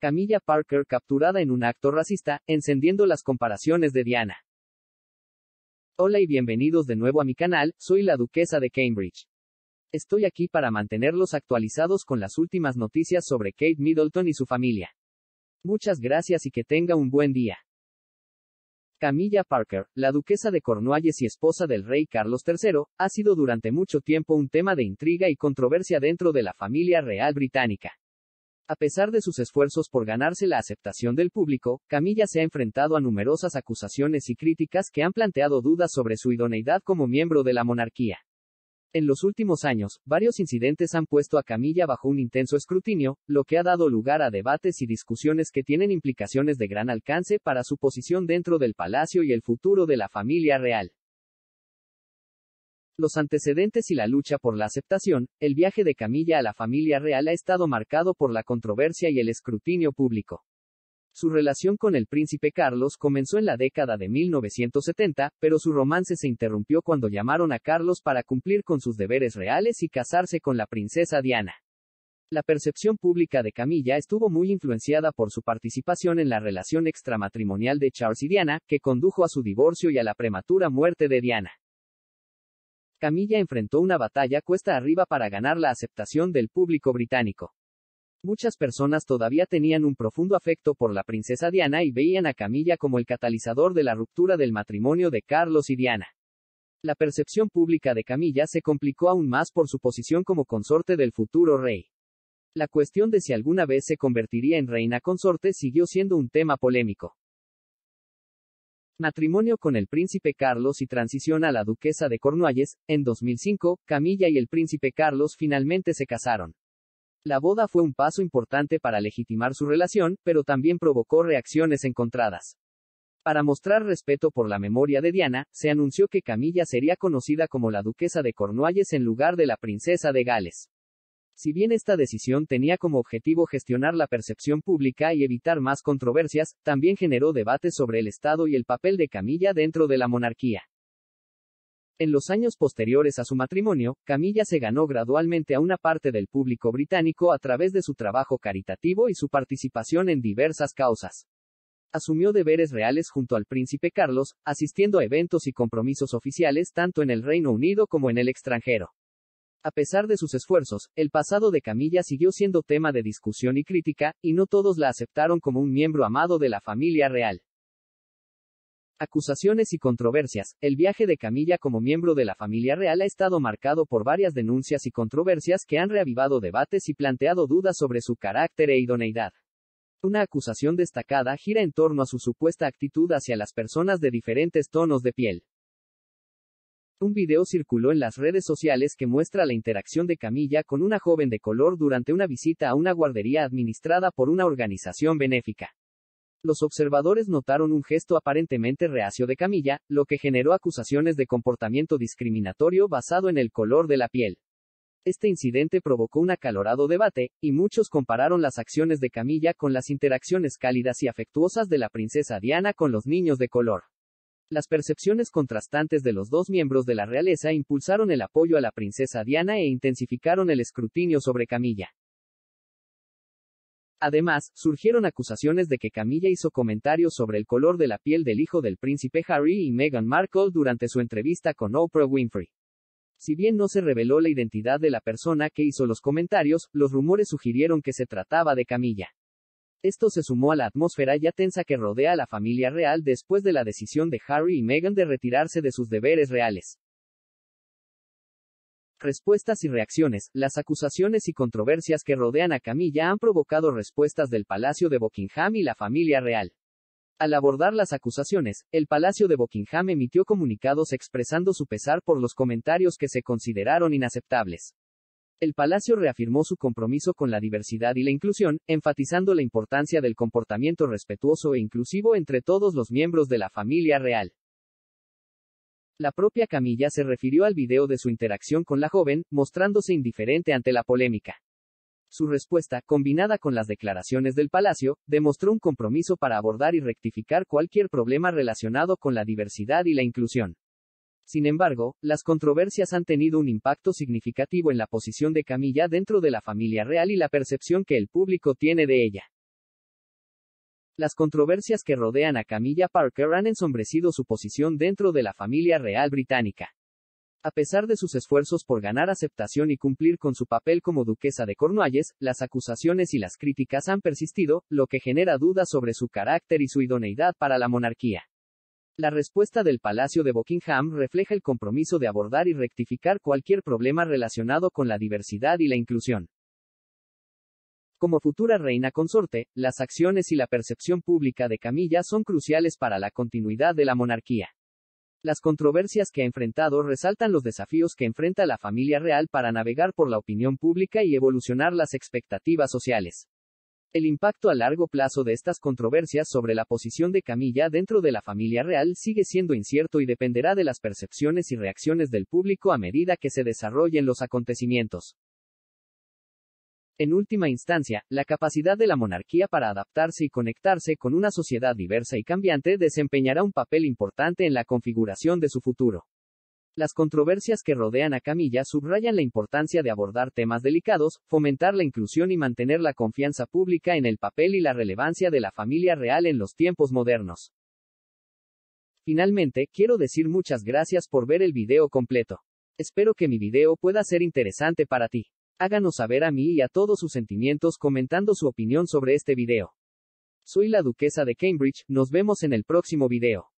Camilla Parker capturada en un acto racista, encendiendo las comparaciones de Diana. Hola y bienvenidos de nuevo a mi canal, soy la duquesa de Cambridge. Estoy aquí para mantenerlos actualizados con las últimas noticias sobre Kate Middleton y su familia. Muchas gracias y que tenga un buen día. Camilla Parker, la duquesa de Cornualles y esposa del rey Carlos III, ha sido durante mucho tiempo un tema de intriga y controversia dentro de la familia real británica. A pesar de sus esfuerzos por ganarse la aceptación del público, Camilla se ha enfrentado a numerosas acusaciones y críticas que han planteado dudas sobre su idoneidad como miembro de la monarquía. En los últimos años, varios incidentes han puesto a Camilla bajo un intenso escrutinio, lo que ha dado lugar a debates y discusiones que tienen implicaciones de gran alcance para su posición dentro del palacio y el futuro de la familia real los antecedentes y la lucha por la aceptación, el viaje de Camilla a la familia real ha estado marcado por la controversia y el escrutinio público. Su relación con el príncipe Carlos comenzó en la década de 1970, pero su romance se interrumpió cuando llamaron a Carlos para cumplir con sus deberes reales y casarse con la princesa Diana. La percepción pública de Camilla estuvo muy influenciada por su participación en la relación extramatrimonial de Charles y Diana, que condujo a su divorcio y a la prematura muerte de Diana. Camilla enfrentó una batalla cuesta arriba para ganar la aceptación del público británico. Muchas personas todavía tenían un profundo afecto por la princesa Diana y veían a Camilla como el catalizador de la ruptura del matrimonio de Carlos y Diana. La percepción pública de Camilla se complicó aún más por su posición como consorte del futuro rey. La cuestión de si alguna vez se convertiría en reina consorte siguió siendo un tema polémico. Matrimonio con el príncipe Carlos y transición a la duquesa de Cornualles, en 2005, Camilla y el príncipe Carlos finalmente se casaron. La boda fue un paso importante para legitimar su relación, pero también provocó reacciones encontradas. Para mostrar respeto por la memoria de Diana, se anunció que Camilla sería conocida como la duquesa de Cornualles en lugar de la princesa de Gales. Si bien esta decisión tenía como objetivo gestionar la percepción pública y evitar más controversias, también generó debates sobre el Estado y el papel de Camilla dentro de la monarquía. En los años posteriores a su matrimonio, Camilla se ganó gradualmente a una parte del público británico a través de su trabajo caritativo y su participación en diversas causas. Asumió deberes reales junto al príncipe Carlos, asistiendo a eventos y compromisos oficiales tanto en el Reino Unido como en el extranjero. A pesar de sus esfuerzos, el pasado de Camilla siguió siendo tema de discusión y crítica, y no todos la aceptaron como un miembro amado de la familia real. Acusaciones y controversias. El viaje de Camilla como miembro de la familia real ha estado marcado por varias denuncias y controversias que han reavivado debates y planteado dudas sobre su carácter e idoneidad. Una acusación destacada gira en torno a su supuesta actitud hacia las personas de diferentes tonos de piel. Un video circuló en las redes sociales que muestra la interacción de Camilla con una joven de color durante una visita a una guardería administrada por una organización benéfica. Los observadores notaron un gesto aparentemente reacio de Camilla, lo que generó acusaciones de comportamiento discriminatorio basado en el color de la piel. Este incidente provocó un acalorado debate, y muchos compararon las acciones de Camilla con las interacciones cálidas y afectuosas de la princesa Diana con los niños de color. Las percepciones contrastantes de los dos miembros de la realeza impulsaron el apoyo a la princesa Diana e intensificaron el escrutinio sobre Camilla. Además, surgieron acusaciones de que Camilla hizo comentarios sobre el color de la piel del hijo del príncipe Harry y Meghan Markle durante su entrevista con Oprah Winfrey. Si bien no se reveló la identidad de la persona que hizo los comentarios, los rumores sugirieron que se trataba de Camilla. Esto se sumó a la atmósfera ya tensa que rodea a la familia real después de la decisión de Harry y Meghan de retirarse de sus deberes reales. Respuestas y reacciones. Las acusaciones y controversias que rodean a Camilla han provocado respuestas del Palacio de Buckingham y la familia real. Al abordar las acusaciones, el Palacio de Buckingham emitió comunicados expresando su pesar por los comentarios que se consideraron inaceptables el Palacio reafirmó su compromiso con la diversidad y la inclusión, enfatizando la importancia del comportamiento respetuoso e inclusivo entre todos los miembros de la familia real. La propia Camilla se refirió al video de su interacción con la joven, mostrándose indiferente ante la polémica. Su respuesta, combinada con las declaraciones del Palacio, demostró un compromiso para abordar y rectificar cualquier problema relacionado con la diversidad y la inclusión. Sin embargo, las controversias han tenido un impacto significativo en la posición de Camilla dentro de la familia real y la percepción que el público tiene de ella. Las controversias que rodean a Camilla Parker han ensombrecido su posición dentro de la familia real británica. A pesar de sus esfuerzos por ganar aceptación y cumplir con su papel como duquesa de Cornualles, las acusaciones y las críticas han persistido, lo que genera dudas sobre su carácter y su idoneidad para la monarquía. La respuesta del Palacio de Buckingham refleja el compromiso de abordar y rectificar cualquier problema relacionado con la diversidad y la inclusión. Como futura reina consorte, las acciones y la percepción pública de Camilla son cruciales para la continuidad de la monarquía. Las controversias que ha enfrentado resaltan los desafíos que enfrenta la familia real para navegar por la opinión pública y evolucionar las expectativas sociales. El impacto a largo plazo de estas controversias sobre la posición de Camilla dentro de la familia real sigue siendo incierto y dependerá de las percepciones y reacciones del público a medida que se desarrollen los acontecimientos. En última instancia, la capacidad de la monarquía para adaptarse y conectarse con una sociedad diversa y cambiante desempeñará un papel importante en la configuración de su futuro. Las controversias que rodean a Camilla subrayan la importancia de abordar temas delicados, fomentar la inclusión y mantener la confianza pública en el papel y la relevancia de la familia real en los tiempos modernos. Finalmente, quiero decir muchas gracias por ver el video completo. Espero que mi video pueda ser interesante para ti. Háganos saber a mí y a todos sus sentimientos comentando su opinión sobre este video. Soy la duquesa de Cambridge, nos vemos en el próximo video.